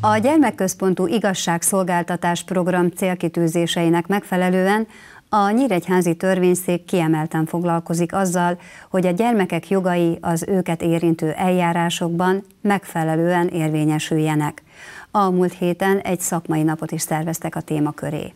A gyermekközpontú igazságszolgáltatás program célkitűzéseinek megfelelően a Nyíregyházi Törvényszék kiemelten foglalkozik azzal, hogy a gyermekek jogai az őket érintő eljárásokban megfelelően érvényesüljenek. A múlt héten egy szakmai napot is szerveztek a téma köré.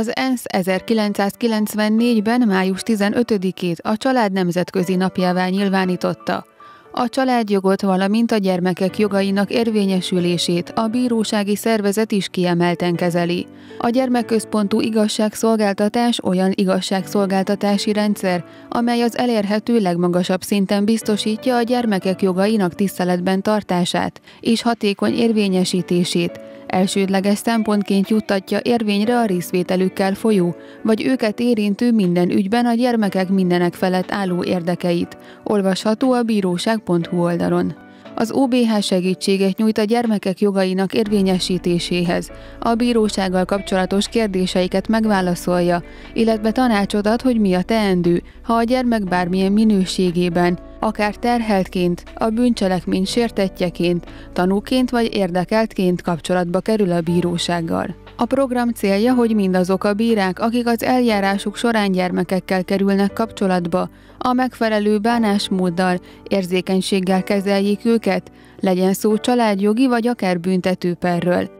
Az ENSZ 1994-ben május 15-ét a család nemzetközi napjává nyilvánította. A családjogot, valamint a gyermekek jogainak érvényesülését a bírósági szervezet is kiemelten kezeli. A gyermekközpontú igazságszolgáltatás olyan igazságszolgáltatási rendszer, amely az elérhető legmagasabb szinten biztosítja a gyermekek jogainak tiszteletben tartását és hatékony érvényesítését, Elsődleges szempontként juttatja érvényre a részvételükkel folyó, vagy őket érintő minden ügyben a gyermekek mindenek felett álló érdekeit. Olvasható a bíróság.hu oldalon. Az OBH segítséget nyújt a gyermekek jogainak érvényesítéséhez, a bírósággal kapcsolatos kérdéseiket megválaszolja, illetve tanácsot ad, hogy mi a teendő, ha a gyermek bármilyen minőségében, akár terheltként, a bűncselekmény sértetjeként, tanúként vagy érdekeltként kapcsolatba kerül a bírósággal. A program célja, hogy mindazok a bírák, akik az eljárásuk során gyermekekkel kerülnek kapcsolatba, a megfelelő bánásmóddal, érzékenységgel kezeljék őket, legyen szó családjogi vagy akár büntetőperről.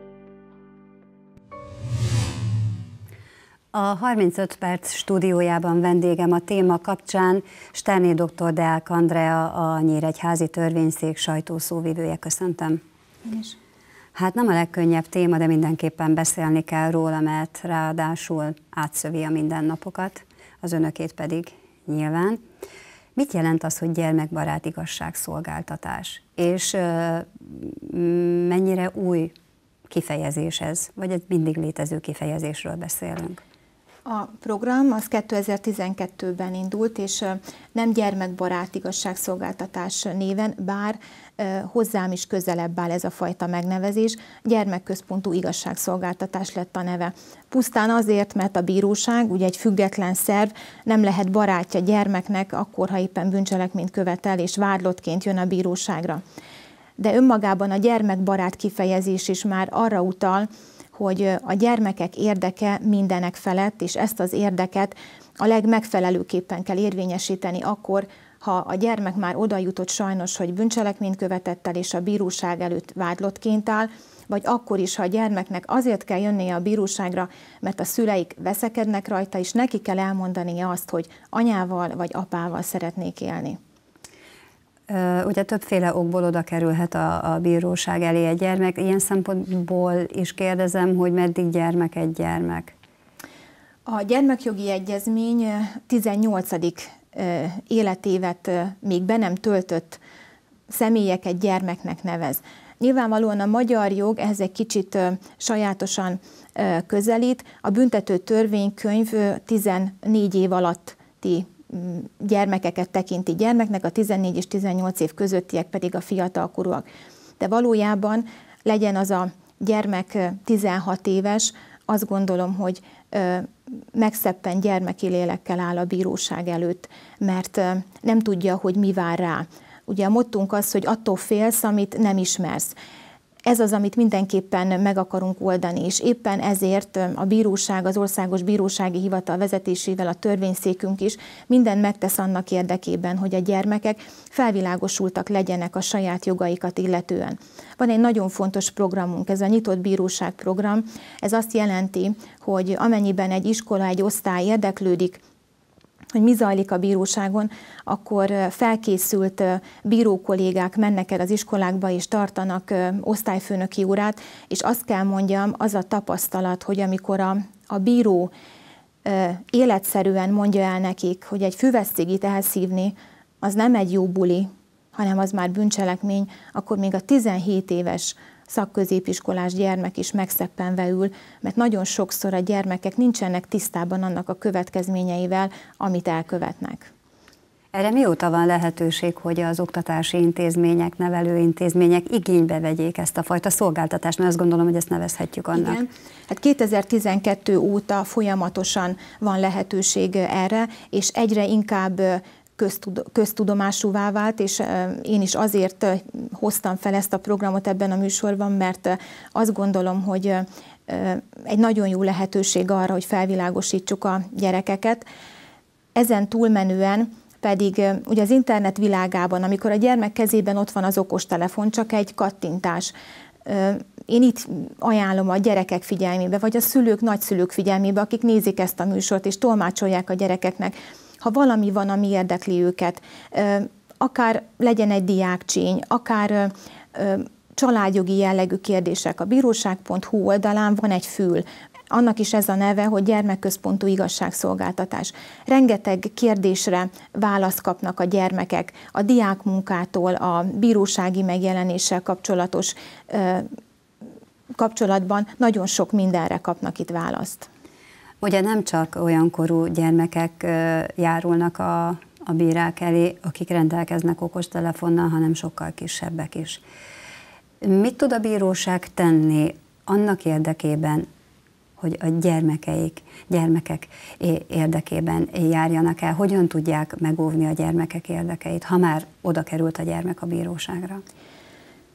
A 35 perc stúdiójában vendégem a téma kapcsán Sterné dr. Deák Andrea, a Nyíregyházi Törvényszék sajtószóvivője. Köszöntöm. is. Hát nem a legkönnyebb téma, de mindenképpen beszélni kell róla, mert ráadásul átszövi a mindennapokat, az önökét pedig nyilván. Mit jelent az, hogy gyermekbarát igazságszolgáltatás? És mennyire új kifejezés ez, vagy egy mindig létező kifejezésről beszélünk? A program az 2012-ben indult, és nem gyermekbarát igazságszolgáltatás néven, bár hozzám is közelebb áll ez a fajta megnevezés, gyermekközpontú igazságszolgáltatás lett a neve. Pusztán azért, mert a bíróság, ugye egy független szerv, nem lehet barátja gyermeknek, akkor, ha éppen bűncselekményt követel, és vádlottként jön a bíróságra. De önmagában a gyermekbarát kifejezés is már arra utal, hogy a gyermekek érdeke mindenek felett, és ezt az érdeket a legmegfelelőképpen kell érvényesíteni akkor, ha a gyermek már oda jutott sajnos, hogy bűncselekményt követett el, és a bíróság előtt vádlottként áll, vagy akkor is, ha a gyermeknek azért kell jönnie a bíróságra, mert a szüleik veszekednek rajta, és neki kell elmondania azt, hogy anyával vagy apával szeretnék élni. Ugye többféle okból oda kerülhet a, a bíróság elé egy gyermek. Ilyen szempontból is kérdezem, hogy meddig gyermek egy gyermek? A gyermekjogi egyezmény 18. életévet még be nem töltött személyeket gyermeknek nevez. Nyilvánvalóan a magyar jog ehhez egy kicsit sajátosan közelít. A büntető törvénykönyv 14 év alatti gyermekeket tekinti gyermeknek, a 14 és 18 év közöttiek pedig a fiatalkorúak. De valójában legyen az a gyermek 16 éves, azt gondolom, hogy megszeppen gyermeki lélekkel áll a bíróság előtt, mert nem tudja, hogy mi vár rá. Ugye a mottunk az, hogy attól félsz, amit nem ismersz ez az, amit mindenképpen meg akarunk oldani, és éppen ezért a bíróság, az Országos Bírósági Hivatal vezetésével a törvényszékünk is minden megtesz annak érdekében, hogy a gyermekek felvilágosultak legyenek a saját jogaikat illetően. Van egy nagyon fontos programunk, ez a nyitott bíróság program. Ez azt jelenti, hogy amennyiben egy iskola, egy osztály érdeklődik hogy mi zajlik a bíróságon, akkor felkészült bírókollégák mennek el az iskolákba és tartanak osztályfőnöki órát, és azt kell mondjam, az a tapasztalat, hogy amikor a, a bíró életszerűen mondja el nekik, hogy egy füvesztigit elszívni, az nem egy jó buli, hanem az már bűncselekmény, akkor még a 17 éves szakközépiskolás gyermek is megszeppenve ül, mert nagyon sokszor a gyermekek nincsenek tisztában annak a következményeivel, amit elkövetnek. Erre mióta van lehetőség, hogy az oktatási intézmények, nevelőintézmények igénybe vegyék ezt a fajta szolgáltatást? Mert azt gondolom, hogy ezt nevezhetjük annak. Igen. Hát 2012 óta folyamatosan van lehetőség erre, és egyre inkább köztud, köztudomásúvá vált, és én is azért hoztam fel ezt a programot ebben a műsorban, mert azt gondolom, hogy egy nagyon jó lehetőség arra, hogy felvilágosítsuk a gyerekeket. Ezen túlmenően pedig ugye az internet világában, amikor a gyermek kezében ott van az okostelefon, csak egy kattintás, én itt ajánlom a gyerekek figyelmébe, vagy a szülők, nagyszülők figyelmébe, akik nézik ezt a műsort, és tolmácsolják a gyerekeknek, ha valami van, ami érdekli őket, akár legyen egy diákcsény, akár családjogi jellegű kérdések. A bíróság.hu oldalán van egy fül, annak is ez a neve, hogy gyermekközpontú igazságszolgáltatás. Rengeteg kérdésre választ kapnak a gyermekek, a diákmunkától, a bírósági megjelenéssel kapcsolatos kapcsolatban nagyon sok mindenre kapnak itt választ. Ugye nem csak olyan korú gyermekek járulnak a, a bírák elé, akik rendelkeznek okostelefonnal, hanem sokkal kisebbek is. Mit tud a bíróság tenni annak érdekében, hogy a gyermekeik, gyermekek érdekében járjanak el, hogyan tudják megóvni a gyermekek érdekeit, ha már oda került a gyermek a bíróságra?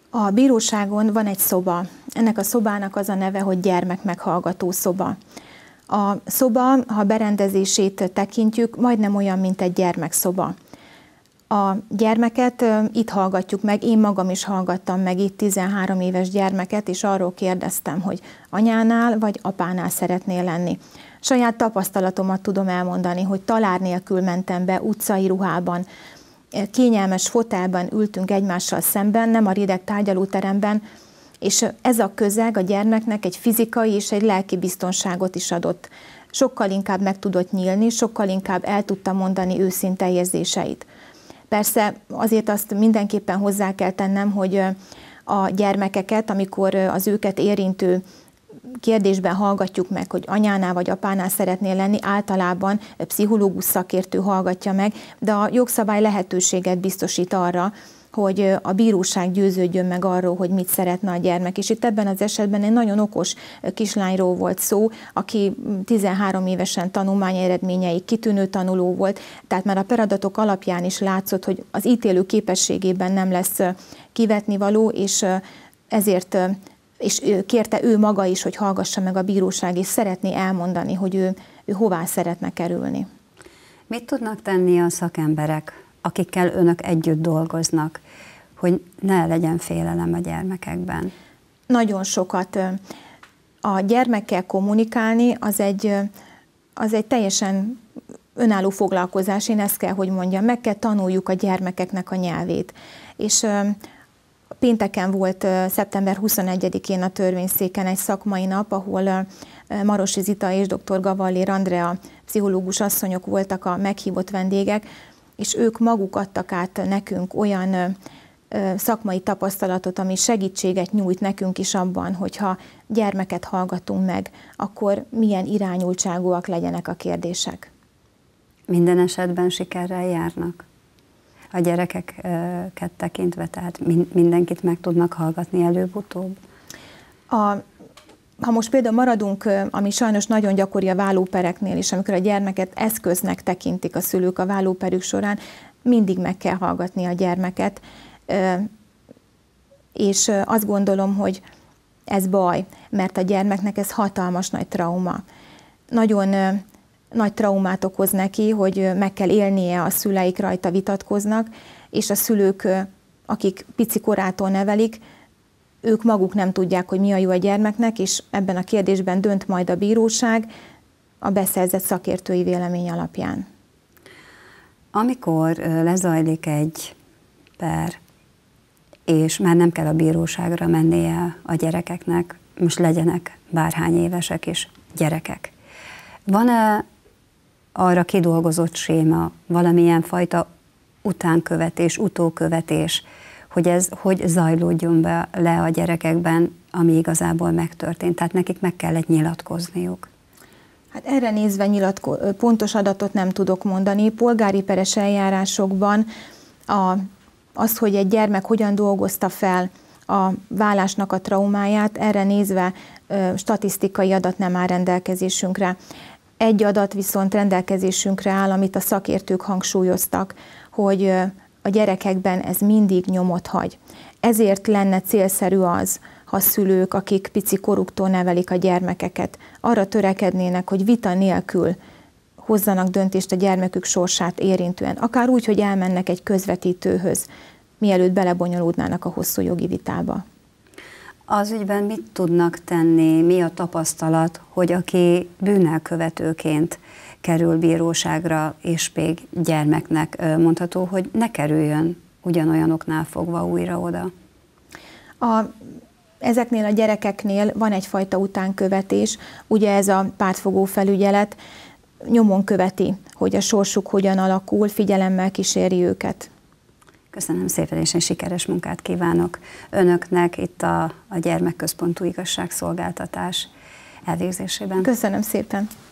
A bíróságon van egy szoba. Ennek a szobának az a neve, hogy gyermek meghallgató szoba. A szoba, ha berendezését tekintjük, majdnem olyan, mint egy gyermekszoba. A gyermeket itt hallgatjuk meg, én magam is hallgattam meg itt 13 éves gyermeket, és arról kérdeztem, hogy anyánál vagy apánál szeretnél lenni. Saját tapasztalatomat tudom elmondani, hogy talár nélkül mentem be utcai ruhában, kényelmes fotelben ültünk egymással szemben, nem a rideg tárgyalóteremben, és ez a közeg a gyermeknek egy fizikai és egy lelki biztonságot is adott. Sokkal inkább meg tudott nyílni, sokkal inkább el tudta mondani őszinte érzéseit. Persze azért azt mindenképpen hozzá kell tennem, hogy a gyermekeket, amikor az őket érintő kérdésben hallgatjuk meg, hogy anyánál vagy apánál szeretnél lenni, általában pszichológus szakértő hallgatja meg, de a jogszabály lehetőséget biztosít arra, hogy a bíróság győződjön meg arról, hogy mit szeretne a gyermek. És itt ebben az esetben egy nagyon okos kislányról volt szó, aki 13 évesen tanulmány eredményei kitűnő tanuló volt, tehát már a peradatok alapján is látszott, hogy az ítélő képességében nem lesz kivetni való, és ezért és kérte ő maga is, hogy hallgassa meg a bíróság, és szeretné elmondani, hogy ő, ő hová szeretne kerülni. Mit tudnak tenni a szakemberek akikkel önök együtt dolgoznak, hogy ne legyen félelem a gyermekekben? Nagyon sokat. A gyermekkel kommunikálni az egy, az egy teljesen önálló foglalkozás, én ezt kell, hogy mondjam, meg kell tanuljuk a gyermekeknek a nyelvét. És Pénteken volt szeptember 21-én a törvényszéken egy szakmai nap, ahol Marosi Zita és dr. Gavallér Andrea pszichológus asszonyok voltak a meghívott vendégek, és ők maguk adtak át nekünk olyan szakmai tapasztalatot, ami segítséget nyújt nekünk is abban, hogyha gyermeket hallgatunk meg, akkor milyen irányultságúak legyenek a kérdések. Minden esetben sikerrel járnak? A gyerekeket tekintve, tehát mindenkit meg tudnak hallgatni előbb-utóbb? A ha most például maradunk, ami sajnos nagyon gyakori a vállópereknél is, amikor a gyermeket eszköznek tekintik a szülők a vállóperük során, mindig meg kell hallgatni a gyermeket, és azt gondolom, hogy ez baj, mert a gyermeknek ez hatalmas nagy trauma. Nagyon nagy traumát okoz neki, hogy meg kell élnie, a szüleik rajta vitatkoznak, és a szülők, akik pici korától nevelik, ők maguk nem tudják, hogy mi a jó a gyermeknek, és ebben a kérdésben dönt majd a bíróság a beszerzett szakértői vélemény alapján. Amikor lezajlik egy per, és már nem kell a bíróságra mennie a gyerekeknek, most legyenek bárhány évesek is gyerekek. Van-e arra kidolgozott séma, valamilyen fajta utánkövetés, utókövetés, hogy ez hogy zajlódjon be le a gyerekekben, ami igazából megtörtént. Tehát nekik meg kellett nyilatkozniuk. Hát erre nézve nyilatko- pontos adatot nem tudok mondani. Polgári peres eljárásokban a, az, hogy egy gyermek hogyan dolgozta fel a vállásnak a traumáját, erre nézve ö, statisztikai adat nem áll rendelkezésünkre. Egy adat viszont rendelkezésünkre áll, amit a szakértők hangsúlyoztak, hogy a gyerekekben ez mindig nyomot hagy. Ezért lenne célszerű az, ha szülők, akik pici koruktól nevelik a gyermekeket, arra törekednének, hogy vita nélkül hozzanak döntést a gyermekük sorsát érintően, akár úgy, hogy elmennek egy közvetítőhöz, mielőtt belebonyolódnának a hosszú jogi vitába. Az ügyben mit tudnak tenni, mi a tapasztalat, hogy aki bűnelkövetőként kerül bíróságra, és még gyermeknek mondható, hogy ne kerüljön ugyanolyanoknál fogva újra oda? A Ezeknél a gyerekeknél van egyfajta utánkövetés, ugye ez a pártfogó felügyelet nyomon követi, hogy a sorsuk hogyan alakul, figyelemmel kíséri őket. Köszönöm szépen, és én sikeres munkát kívánok önöknek itt a, a gyermekközpontú igazságszolgáltatás elvégzésében. Köszönöm szépen.